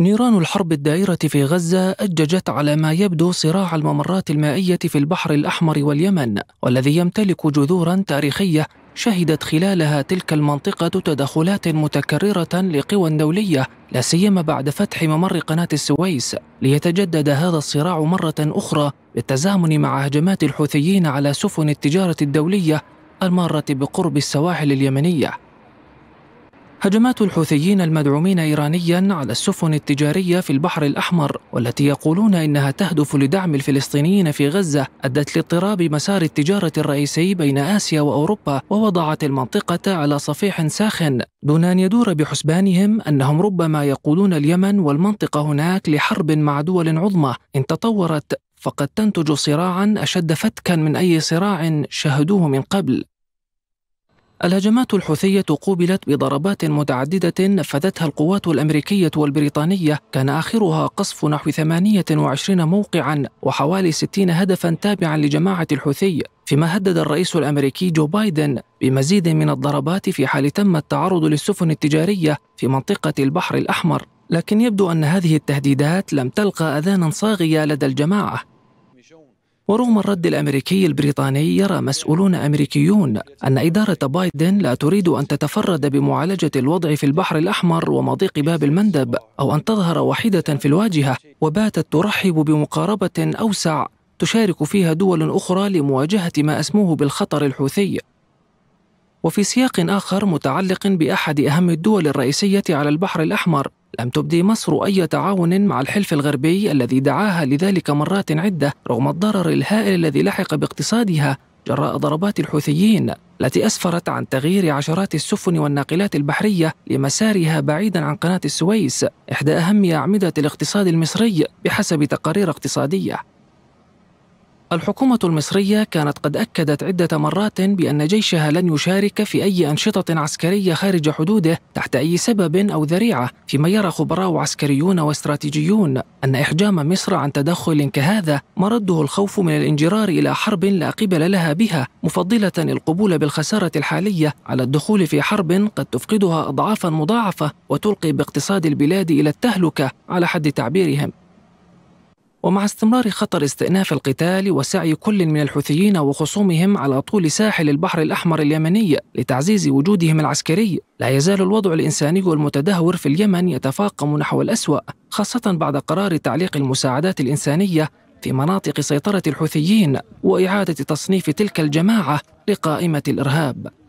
نيران الحرب الدائرة في غزة أججت على ما يبدو صراع الممرات المائية في البحر الأحمر واليمن، والذي يمتلك جذورا تاريخية شهدت خلالها تلك المنطقة تدخلات متكررة لقوى دولية لا سيما بعد فتح ممر قناة السويس، ليتجدد هذا الصراع مرة أخرى بالتزامن مع هجمات الحوثيين على سفن التجارة الدولية المارة بقرب السواحل اليمنية. هجمات الحوثيين المدعومين إيرانيا على السفن التجارية في البحر الأحمر والتي يقولون إنها تهدف لدعم الفلسطينيين في غزة أدت لاضطراب مسار التجارة الرئيسي بين آسيا وأوروبا ووضعت المنطقة على صفيح ساخن دون أن يدور بحسبانهم أنهم ربما يقودون اليمن والمنطقة هناك لحرب مع دول عظمى إن تطورت فقد تنتج صراعا أشد فتكا من أي صراع شهدوه من قبل الهجمات الحوثية قوبلت بضربات متعددة نفذتها القوات الأمريكية والبريطانية كان آخرها قصف نحو 28 موقعا وحوالي 60 هدفا تابعا لجماعة الحوثي فيما هدد الرئيس الأمريكي جو بايدن بمزيد من الضربات في حال تم التعرض للسفن التجارية في منطقة البحر الأحمر لكن يبدو أن هذه التهديدات لم تلقى أذانا صاغية لدى الجماعة ورغم الرد الامريكي البريطاني يرى مسؤولون امريكيون ان اداره بايدن لا تريد ان تتفرد بمعالجه الوضع في البحر الاحمر ومضيق باب المندب او ان تظهر وحيده في الواجهه وباتت ترحب بمقاربه اوسع تشارك فيها دول اخرى لمواجهه ما اسموه بالخطر الحوثي وفي سياق آخر متعلق بأحد أهم الدول الرئيسية على البحر الأحمر لم تبدي مصر أي تعاون مع الحلف الغربي الذي دعاها لذلك مرات عدة رغم الضرر الهائل الذي لحق باقتصادها جراء ضربات الحوثيين التي أسفرت عن تغيير عشرات السفن والناقلات البحرية لمسارها بعيدا عن قناة السويس إحدى أهم أعمدة الاقتصاد المصري بحسب تقارير اقتصادية الحكومة المصرية كانت قد أكدت عدة مرات بأن جيشها لن يشارك في أي أنشطة عسكرية خارج حدوده تحت أي سبب أو ذريعة، فيما يرى خبراء عسكريون واستراتيجيون أن إحجام مصر عن تدخل كهذا مرده الخوف من الانجرار إلى حرب لا قبل لها بها، مفضلة القبول بالخسارة الحالية على الدخول في حرب قد تفقدها أضعافا مضاعفة وتلقي باقتصاد البلاد إلى التهلكة على حد تعبيرهم. ومع استمرار خطر استئناف القتال وسعي كل من الحوثيين وخصومهم على طول ساحل البحر الأحمر اليمني لتعزيز وجودهم العسكري لا يزال الوضع الإنساني المتدهور في اليمن يتفاقم نحو الأسوأ خاصة بعد قرار تعليق المساعدات الإنسانية في مناطق سيطرة الحوثيين وإعادة تصنيف تلك الجماعة لقائمة الإرهاب